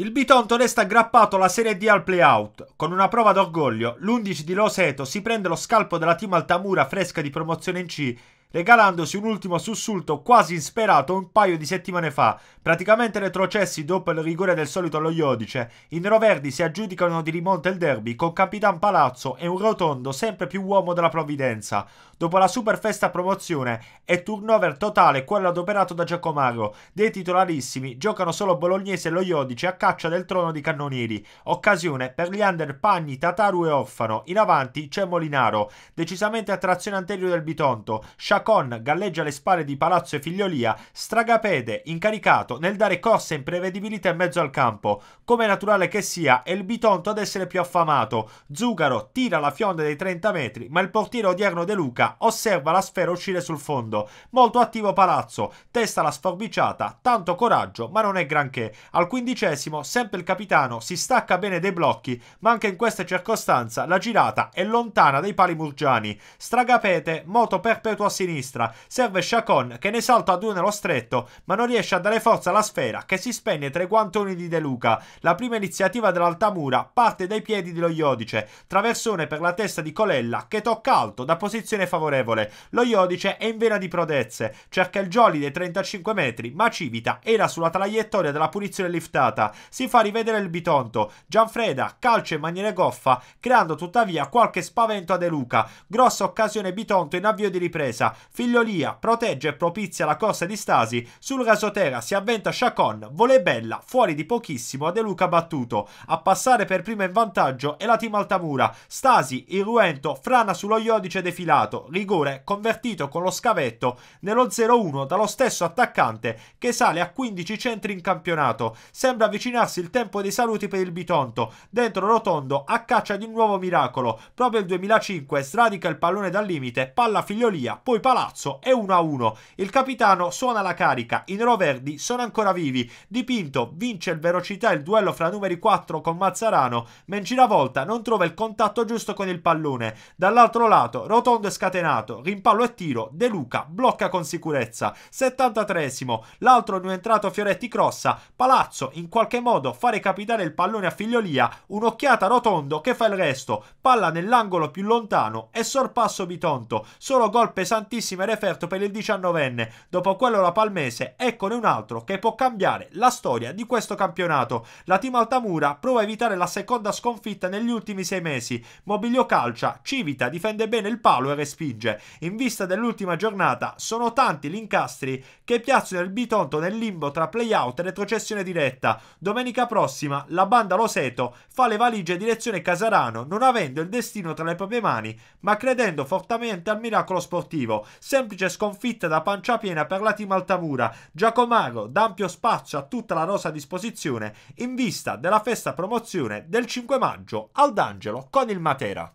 Il Bitonto resta aggrappato alla Serie D al playout. Con una prova d'orgoglio, l'11 di Loseto si prende lo scalpo della team Altamura fresca di promozione in C regalandosi un ultimo sussulto quasi insperato un paio di settimane fa. Praticamente retrocessi dopo il rigore del solito allo Iodice, i neroverdi si aggiudicano di rimonta il derby con Capitan Palazzo e un rotondo sempre più uomo della provvidenza. Dopo la super festa promozione è turnover totale quello adoperato da Giacomaro. Dei titolarissimi giocano solo Bolognese e lo Iodice a caccia del trono di cannonieri. Occasione per gli under Pagni, Tataru e Offano. In avanti c'è Molinaro, decisamente a trazione anteriore del Bitonto. Sciacquato comincia con galleggia le spalle di Palazzo e Figliolia, stragapede, incaricato nel dare corsa e imprevedibilità in mezzo al campo. Come naturale che sia, è il Bitonto ad essere più affamato. Zugaro tira la fionda dei 30 metri, ma il portiere odierno De Luca osserva la sfera uscire sul fondo. Molto attivo Palazzo, testa la sforbiciata, tanto coraggio, ma non è granché. Al quindicesimo, sempre il capitano si stacca bene dei blocchi, ma anche in questa circostanza la girata è lontana dai pali murgiani. Stragapete, moto perpetuo a sinistra sinistra. Serve Chacon che ne salta due nello stretto, ma non riesce a dare forza alla sfera che si spegne tra i guantoni di De Luca. La prima iniziativa dell'Altamura parte dai piedi dello Iodice. Traversone per la testa di Colella che tocca alto da posizione favorevole. Lo Iodice è in vena di prodezze, cerca il jolly dei 35 metri, ma Civita era sulla traiettoria della punizione liftata. Si fa rivedere il bitonto. Gianfreda calcia in maniera goffa, creando tuttavia qualche spavento a De Luca. Grossa occasione bitonto in avvio di ripresa. Figliolia protegge e propizia la corsa di Stasi, sul Rasotera si avventa Chacon, vole bella, fuori di pochissimo a De Luca battuto, a passare per prima in vantaggio è la team Altamura, Stasi, Irruento, frana sullo Iodice defilato, rigore convertito con lo scavetto nello 0-1 dallo stesso attaccante che sale a 15 centri in campionato, sembra avvicinarsi il tempo dei saluti per il Bitonto, dentro Rotondo a caccia di un nuovo miracolo, proprio il 2005 sradica il pallone dal limite, palla figliolia, poi palazzo è 1-1. Il capitano suona la carica, i neroverdi sono ancora vivi. Dipinto vince il velocità il duello fra numeri 4 con Mazzarano, ma in giravolta non trova il contatto giusto con il pallone. Dall'altro lato, rotondo e scatenato, rimpallo e tiro, De Luca blocca con sicurezza. 73esimo, l'altro non è entrato Fioretti crossa, Palazzo in qualche modo fa recapitare il pallone a Figliolia, un'occhiata rotondo che fa il resto, palla nell'angolo più lontano e sorpasso Bitonto, solo gol pesantissimo fortissimo referto per il 19enne, dopo quello la Palmese, eccone un altro che può cambiare la storia di questo campionato. La team Altamura prova a evitare la seconda sconfitta negli ultimi sei mesi. Mobilio calcia, Civita difende bene il palo e respinge. In vista dell'ultima giornata sono tanti gli incastri che piazzano il Bitonto nel limbo tra playout e retrocessione diretta. Domenica prossima la banda Loseto fa le valigie direzione Casarano non avendo il destino tra le proprie mani ma credendo fortemente al miracolo sportivo semplice sconfitta da pancia piena per la team Altamura, Giacomago dà ampio spazio a tutta la rosa a disposizione in vista della festa promozione del 5 maggio al D'Angelo con il Matera.